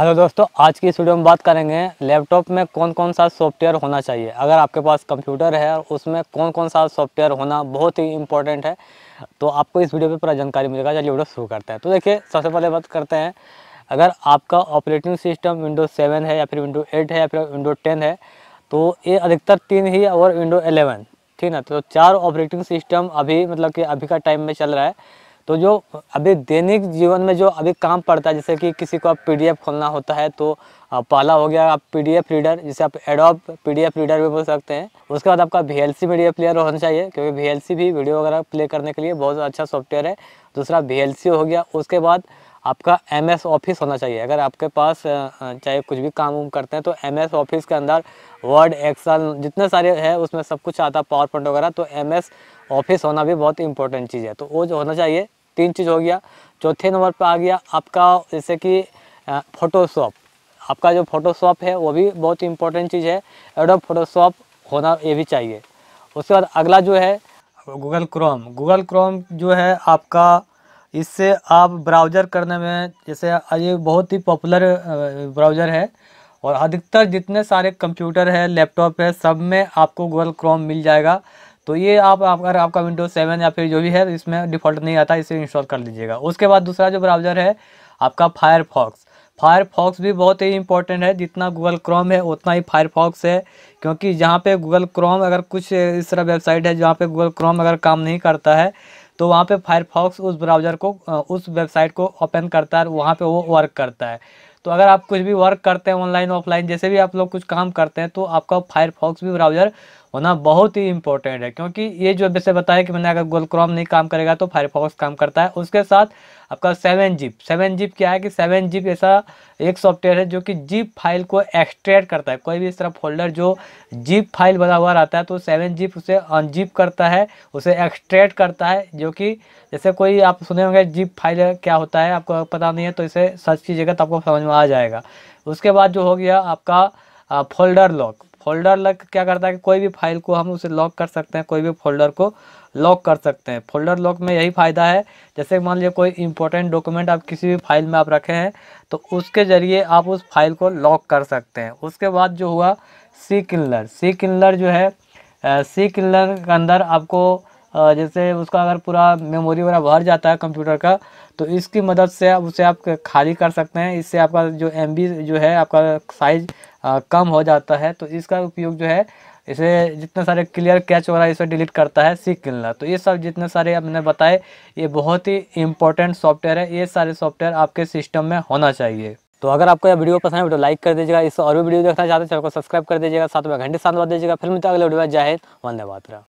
hello दोस्तों आज की इस वीडियो में बात करेंगे लैपटॉप में कौन कौन सा सॉफ्टवेयर होना चाहिए अगर आपके पास कंप्यूटर है और उसमें कौन कौन सा सॉफ्टवेयर होना बहुत ही इंपॉर्टेंट है तो आपको इस वीडियो पे पूरा जानकारी मिलेगा चलिए वीडियो शुरू करते हैं तो देखिए सबसे पहले बात करते हैं अगर आपका ऑपरेटिंग सिस्टम विंडो सेवन है या फिर विंडो एट है या फिर विंडो टेन है तो ये अधिकतर तीन ही और विंडो एलेवन ठीक ना तो चार ऑपरेटिंग सिस्टम अभी मतलब कि अभी का टाइम में चल रहा है तो जो अभी दैनिक जीवन में जो अभी काम पड़ता है जैसे कि किसी को आप पी खोलना होता है तो पहला हो गया आप पी रीडर जिसे आप एडोब पीडीएफ रीडर भी बोल सकते हैं उसके बाद आपका वी मीडिया प्लेयर होना चाहिए क्योंकि वी भी वीडियो वगैरह प्ले करने के लिए बहुत अच्छा सॉफ्टवेयर है दूसरा वी हो गया उसके बाद आपका एम एस ऑफिस होना चाहिए अगर आपके पास चाहे कुछ भी काम करते हैं तो एम एस ऑफिस के अंदर वर्ड एक्सल जितने सारे हैं उसमें सब कुछ आता है पावर पॉइंट वगैरह तो एम एस ऑफिस होना भी बहुत इंपॉर्टेंट चीज़ है तो वो जो होना चाहिए तीन चीज़ हो गया चौथे नंबर पर आ गया आपका जैसे कि फ़ोटोशॉप आपका जो फ़ोटोशॉप है वो भी बहुत इंपॉर्टेंट चीज़ है एडो फोटोशॉप होना ये भी चाहिए उसके बाद अगला जो है गूगल क्रोम गूगल क्रोम जो है आपका इससे आप ब्राउज़र करने में जैसे ये बहुत ही पॉपुलर ब्राउज़र है और अधिकतर जितने सारे कंप्यूटर है लैपटॉप है सब में आपको गूगल क्रोम मिल जाएगा तो ये आप अगर आपका विंडोज सेवन या फिर जो भी है इसमें डिफ़ॉल्ट नहीं आता इसे इंस्टॉल कर लीजिएगा उसके बाद दूसरा जो ब्राउज़र है आपका फायरफॉक्स फायरफॉक्स भी बहुत ही इंपॉर्टेंट है जितना गूगल क्रोम है उतना ही फायरफॉक्स है क्योंकि जहाँ पे गूगल क्रोम अगर कुछ इस तरह वेबसाइट है जहाँ पे गूगल क्रोम अगर काम नहीं करता है तो वहाँ पे फायरफॉक्स उस ब्राउज़र को उस वेबसाइट को ओपन करता है वहाँ पे वो वर्क करता है तो अगर आप कुछ भी वर्क करते हैं ऑनलाइन ऑफलाइन जैसे भी आप लोग कुछ काम करते हैं तो आपका फायरफॉक्स भी ब्राउज़र होना बहुत ही इंपॉर्टेंट है क्योंकि ये जो जैसे बताया कि मैंने अगर गूगल क्रोम नहीं काम करेगा तो फायरफॉक्स काम करता है उसके साथ आपका सेवन जिप सेवन जिप क्या है कि सेवन जिप ऐसा एक सॉफ्टवेयर है जो कि जिप फाइल को एक्सट्रैक्ट करता है कोई भी इस तरह फोल्डर जो जिप फाइल बना हुआ रहता है तो सेवन जिप उसे अनजिप करता है उसे एक्सट्रैक्ट करता है जो कि जैसे कोई आप सुने होंगे जिप फाइल क्या होता है आपको पता नहीं है तो इसे सर्च कीजिएगा तो आपको समझ में आ जाएगा उसके बाद जो हो गया आपका फोल्डर लॉक फोल्डर लॉक क्या करता है कि कोई भी फाइल को हम उसे लॉक कर सकते हैं कोई भी फोल्डर को लॉक कर सकते हैं फोल्डर लॉक में यही फ़ायदा है जैसे मान लीजिए कोई इंपॉर्टेंट डॉक्यूमेंट आप किसी भी फाइल में आप रखे हैं तो उसके ज़रिए आप उस फाइल को लॉक कर सकते हैं उसके बाद जो हुआ सी किलर सी किलर जो है सी किलर के अंदर आपको जैसे उसका अगर पूरा मेमोरी वगैरह भर जाता है कंप्यूटर का तो इसकी मदद से आप उसे आप खाली कर सकते हैं इससे आपका जो एम जो है आपका साइज आ, कम हो जाता है तो इसका उपयोग जो है इसे जितने सारे क्लियर कैच वगैरह इसे डिलीट करता है सीख क्लिनर तो ये सब जितने सारे हमने बताए ये बहुत ही इंपॉर्टेंट सॉफ्टवेयर है ये सारे सॉफ्टवेयर आपके सिस्टम में होना चाहिए तो अगर आपको यह वीडियो पसंद है वीडियो लाइक कर दीजिएगा इस और भी वीडियो देखना चाहते हैं चैनल को सब्सक्राइब कर दीजिएगा साथ में घंटे साथ बता दीजिएगा फिर मिलते अगले वीडियो में जाहिर वंदे मातरा